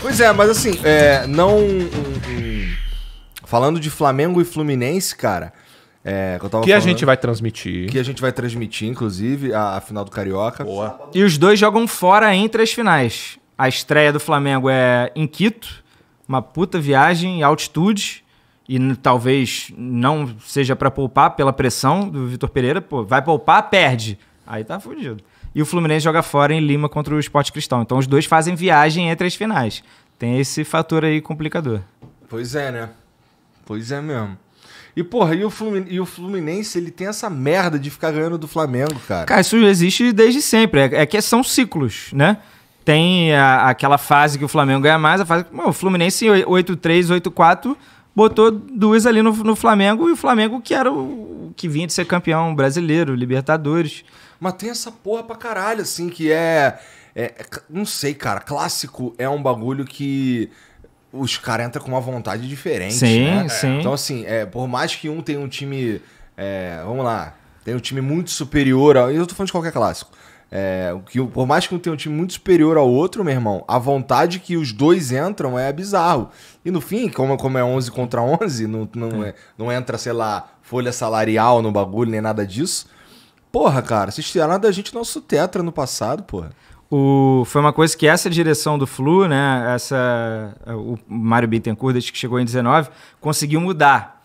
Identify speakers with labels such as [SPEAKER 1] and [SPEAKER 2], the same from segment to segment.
[SPEAKER 1] Pois é, mas assim, é, não. falando de Flamengo e Fluminense, cara. É, que, que a gente vai transmitir. Que a gente vai transmitir, inclusive, a, a final do Carioca. Boa.
[SPEAKER 2] E os dois jogam fora entre as finais. A estreia do Flamengo é em Quito, uma puta viagem, altitude e talvez não seja para poupar pela pressão do Vitor Pereira, pô, vai poupar, perde. Aí tá fudido e o Fluminense joga fora em Lima contra o Esporte Cristão. Então os dois fazem viagem entre as finais. Tem esse fator aí complicador.
[SPEAKER 1] Pois é, né?
[SPEAKER 2] Pois é mesmo. E, porra, e o, Fluminense, e o Fluminense, ele tem essa merda de ficar ganhando
[SPEAKER 1] do Flamengo, cara. Cara, isso
[SPEAKER 2] existe desde sempre. É, é que são ciclos, né? Tem a, aquela fase que o Flamengo ganha mais, a fase. Bom, o Fluminense 8-3, 8-4 botou duas ali no, no Flamengo e o Flamengo que era o que vinha de ser campeão brasileiro, Libertadores. Mas tem essa porra pra caralho, assim, que é. é não sei, cara.
[SPEAKER 1] Clássico é um bagulho que os caras entram com uma vontade diferente. Sim, né? sim. Então, assim, é, por mais que um tenha um time. É, vamos lá. Tem um time muito superior. eu tô falando de qualquer clássico. É, que por mais que um tenha um time muito superior ao outro, meu irmão, a vontade que os dois entram é bizarro. E no fim, como, como é 11 contra 11, não, não, é. É, não entra, sei lá, folha salarial no bagulho, nem nada disso.
[SPEAKER 2] Porra, cara, vocês tiraram da gente nosso tetra no passado, porra. O, foi uma coisa que essa direção do Flu, né, essa, é, o Mário Bittencourt, desde que chegou em 19, conseguiu mudar.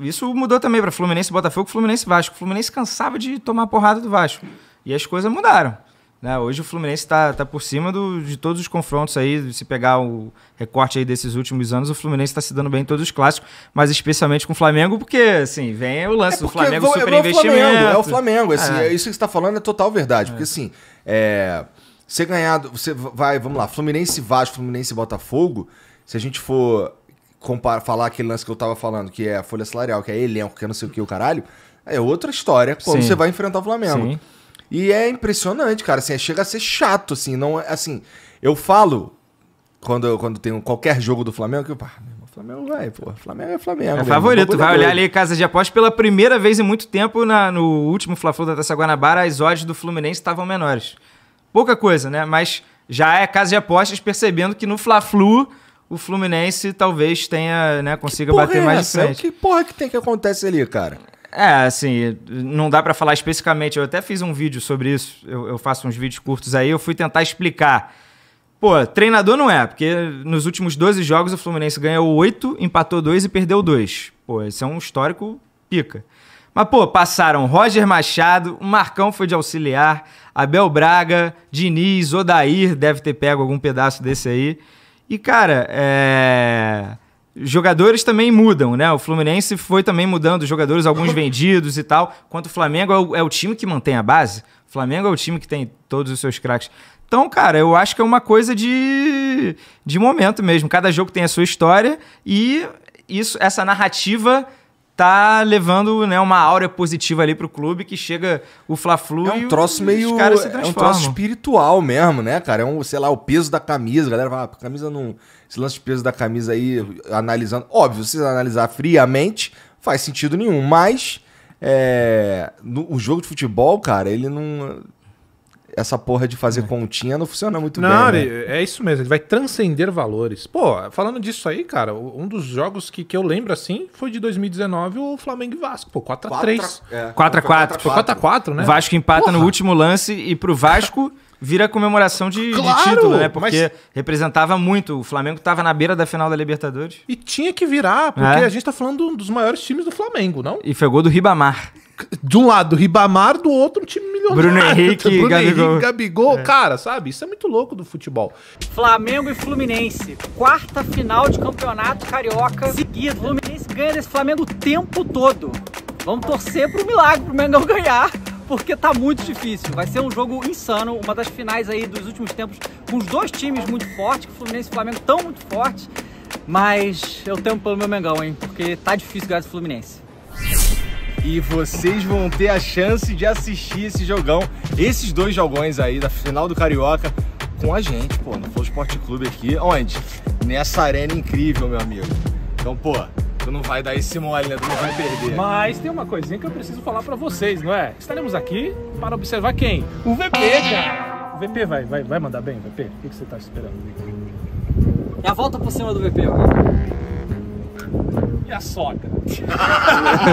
[SPEAKER 2] isso mudou também para Fluminense, Botafogo, Fluminense, Vasco. O Fluminense cansava de tomar porrada do Vasco. E as coisas mudaram. Né? Hoje o Fluminense está tá por cima do, de todos os confrontos aí. Se pegar o recorte aí desses últimos anos, o Fluminense está se dando bem em todos os clássicos, mas especialmente com o Flamengo, porque assim, vem o lance é do Flamengo vou, super é investimento. Flamengo, é o Flamengo, esse assim, é. é. isso que
[SPEAKER 1] você está falando é total verdade, é. porque assim, é, você ganhar, você vai, vamos lá, Fluminense Vasco, Fluminense Botafogo, se a gente for comparar, falar aquele lance que eu tava falando, que é a folha salarial, que é elenco, que é não sei o que, o caralho, é outra história quando Sim. você vai enfrentar o Flamengo. Sim. E é impressionante, cara. Assim, chega a ser chato, assim. Não, é, assim, eu falo quando, quando tem qualquer jogo do Flamengo que eu.
[SPEAKER 2] Flamengo vai, pô. Flamengo é Flamengo. É favorito. Vai olhar ali Casa de Apostas pela primeira vez em muito tempo na, no último Fla-Flu da Taça Guanabara, as odds do Fluminense estavam menores. Pouca coisa, né? Mas já é Casa de Apostas percebendo que no Fla-Flu o Fluminense talvez tenha, né, consiga bater é mais essa? de frente. Que porra que tem que acontece ali, cara? É, assim, não dá para falar especificamente. Eu até fiz um vídeo sobre isso. Eu, eu, faço uns vídeos curtos aí. Eu fui tentar explicar. Pô, treinador não é, porque nos últimos 12 jogos o Fluminense ganhou 8, empatou 2 e perdeu 2. Pô, isso é um histórico pica. Mas, pô, passaram Roger Machado, o Marcão foi de auxiliar, Abel Braga, Diniz, Odair, deve ter pego algum pedaço desse aí. E, cara, é jogadores também mudam, né? O Fluminense foi também mudando jogadores, alguns vendidos e tal. Quanto o Flamengo é o, é o, time que mantém a base. O Flamengo é o time que tem todos os seus craques. Então, cara, eu acho que é uma coisa de, de momento mesmo. Cada jogo tem a sua história e isso, essa narrativa tá levando né, uma áurea positiva ali pro clube que chega o Fla-Flu é um troço e meio, os caras se É um troço
[SPEAKER 1] espiritual mesmo, né, cara? É um, sei lá, o peso da camisa. A galera fala, ah, camisa não... Esse lance de peso da camisa aí, analisando... Óbvio, se analisar friamente, faz sentido nenhum. Mas é, no, o jogo de futebol, cara, ele não essa porra de fazer é. continha não funciona muito não, bem. Não, né? é isso mesmo, ele vai transcender valores. Pô, falando disso aí, cara, um dos jogos que, que eu lembro assim foi de 2019 o Flamengo e Vasco, pô,
[SPEAKER 2] 4x3. 4x4. 4x4, né? Vasco empata porra. no último lance e pro Vasco. vira comemoração de, claro, de, título, né? Porque mas... representava muito. O Flamengo estava na beira da final da Libertadores.
[SPEAKER 1] E tinha que virar, porque é. a gente está falando dos maiores times do Flamengo, não? E foi gol do Ribamar. De um lado, Ribamar, do outro, um time Bruno, Bruno Henrique, Bruno Gabigol. Henrique, Gabigol. É. Cara, sabe? Isso é muito louco do futebol.
[SPEAKER 2] Flamengo e Fluminense. Quarta final de campeonato carioca seguido. Fluminense ganha desse Flamengo o tempo todo. Vamos torcer pro milagre, pro Mengão ganhar porque tá muito difícil. Vai ser um jogo insano, uma das finais aí dos últimos tempos, com os dois times muito fortes, que o Fluminense e o Flamengo tão muito fortes. Mas eu tenho pelo meu Mengão, hein? Porque tá difícil ganhar esse Fluminense
[SPEAKER 1] e vocês vão ter a chance de assistir esse jogão, esses dois jogões aí da final do Carioca com a gente, pô, no Flow Esporte Clube aqui, onde? Nessa arena incrível, meu amigo. Então, pô, Tu não vai dar esse mole, né? Tu não vai perder. Mas tem uma coisinha que eu preciso falar para vocês, não é? Estaremos aqui para observar quem? O VP, cara! O VP vai, vai, vai mandar bem, VP? O que você tá esperando? É a volta por cima do VP, ó. E a sogra?